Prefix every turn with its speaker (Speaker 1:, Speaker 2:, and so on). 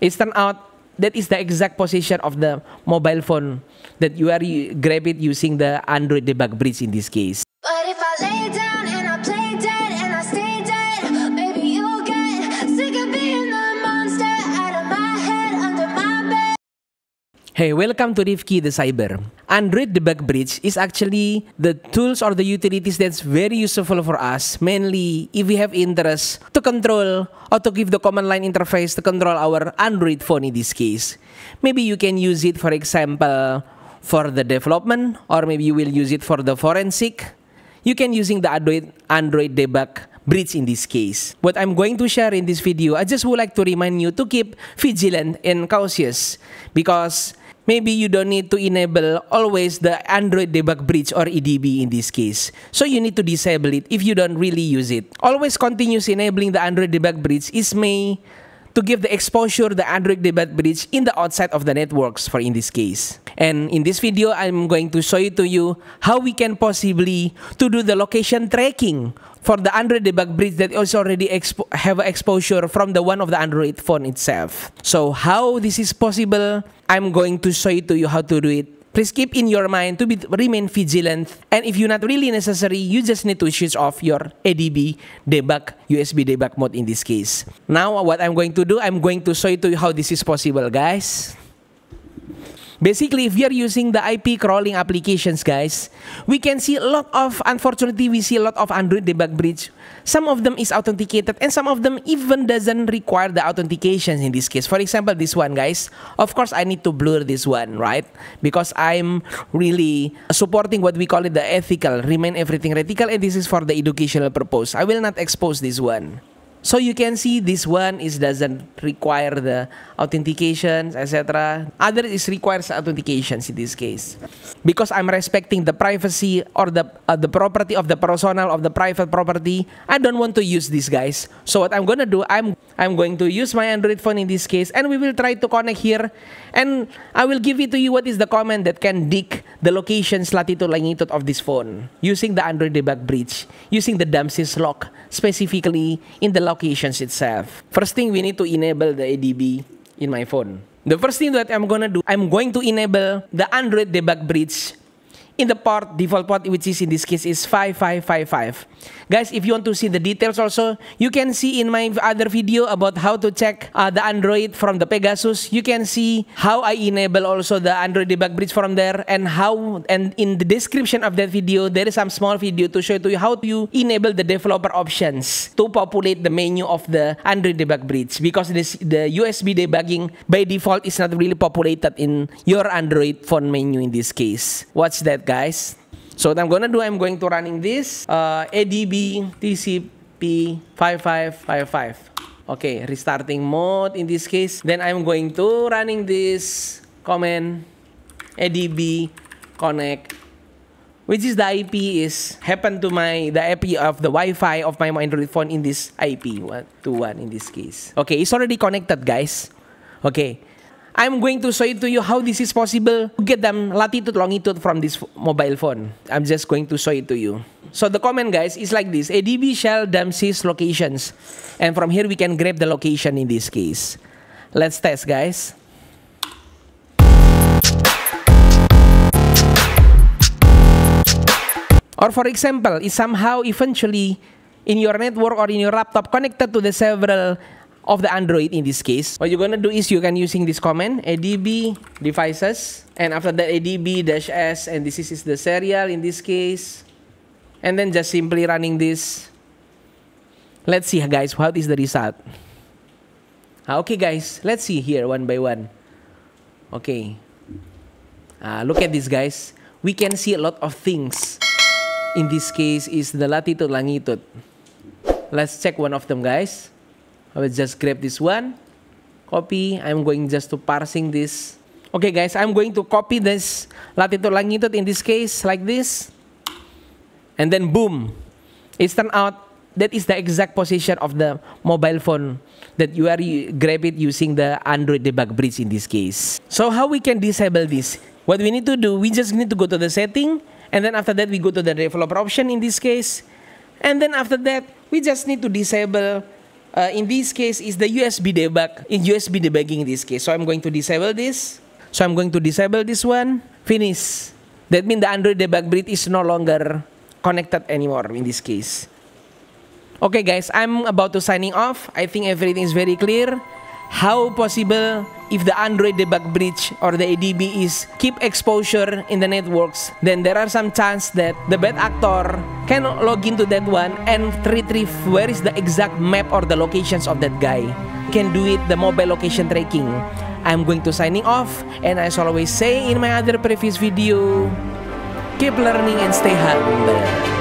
Speaker 1: It's turned out that is the exact position of the mobile phone that you are grab it using the Android debug bridge in this case. Hey, welcome to Rifki the Cyber. Android Debug Bridge is actually the tools or the utilities that's very useful for us, mainly if we have interest to control or to give the command line interface to control our Android phone in this case. Maybe you can use it, for example, for the development, or maybe you will use it for the forensic. You can using the Android, Android Debug bridge in this case. What I'm going to share in this video, I just would like to remind you to keep vigilant and cautious because maybe you don't need to enable always the Android debug bridge or EDB in this case. So you need to disable it if you don't really use it. Always continuous enabling the Android debug bridge is may to give the exposure the Android debate bridge in the outside of the networks for in this case. And in this video, I'm going to show you to you how we can possibly to do the location tracking for the Android debug bridge that is already have exposure from the one of the Android phone itself. So how this is possible, I'm going to show you to you how to do it Please keep in your mind to be, remain vigilant. And if you're not really necessary, you just need to switch off your ADB debug, USB debug mode in this case. Now what I'm going to do, I'm going to show you how this is possible, guys. Basically, if you're using the IP crawling applications, guys, we can see a lot of, unfortunately, we see a lot of Android debug bridge. Some of them is authenticated and some of them even doesn't require the authentications in this case. For example, this one, guys. Of course, I need to blur this one, right? Because I'm really supporting what we call it the ethical, remain everything radical, and this is for the educational purpose. I will not expose this one. So you can see this one is doesn't require the authentications, etc. Other is requires authentications in this case because I'm respecting the privacy or the uh, the property of the personal of the private property, I don't want to use these guys. So what I'm gonna do, I'm I'm going to use my Android phone in this case, and we will try to connect here, and I will give it to you what is the command that can dig the locations latitude longitude of this phone using the Android debug bridge, using the Dumpsys lock specifically in the locations itself. First thing we need to enable the ADB in my phone. The first thing that I'm gonna do, I'm going to enable the Android debug bridge in the part default part which is in this case is 5555 guys if you want to see the details also you can see in my other video about how to check uh, the android from the pegasus you can see how i enable also the android debug bridge from there and how and in the description of that video there is some small video to show to you how to enable the developer options to populate the menu of the android debug bridge because this the usb debugging by default is not really populated in your android phone menu in this case watch that guys. So what I'm gonna do, I'm going to running this uh, ADB TCP 5555. Okay, restarting mode in this case. Then I'm going to running this command ADB connect which is the IP is happen to my the IP of the Wi-Fi of my Android phone in this IP one to one in this case. Okay, it's already connected, guys. Okay, I'm going to show it to you how this is possible to get them latitude longitude from this mobile phone. I'm just going to show it to you. So the comment guys is like this, ADB shell dump locations. And from here we can grab the location in this case. Let's test guys. Or for example, is somehow eventually in your network or in your laptop connected to the several of the Android in this case. What you're gonna do is you can using this command adb devices and after that adb dash s and this is the serial in this case and then just simply running this. Let's see guys what is the result. Ah, okay guys, let's see here one by one. Okay. Uh, look at this guys. We can see a lot of things. In this case is the latitude longitude. Let's check one of them guys. I will just grab this one, copy. I'm going just to parsing this. Okay guys, I'm going to copy this latitude longitude in this case like this. And then boom, it's turned out that is the exact position of the mobile phone that you are grab it using the Android debug bridge in this case. So how we can disable this? What we need to do, we just need to go to the setting and then after that we go to the developer option in this case. And then after that, we just need to disable uh, in this case, is the USB debug, in USB debugging in this case. So I'm going to disable this. So I'm going to disable this one. Finish. That means the Android debug bridge is no longer connected anymore in this case. Okay guys, I'm about to signing off. I think everything is very clear. How possible if the Android debug bridge or the ADB is keep exposure in the networks, then there are some chance that the bad actor can log into that one and retrieve where is the exact map or the locations of that guy. Can do it the mobile location tracking. I'm going to signing off and as always say in my other previous video, keep learning and stay humble.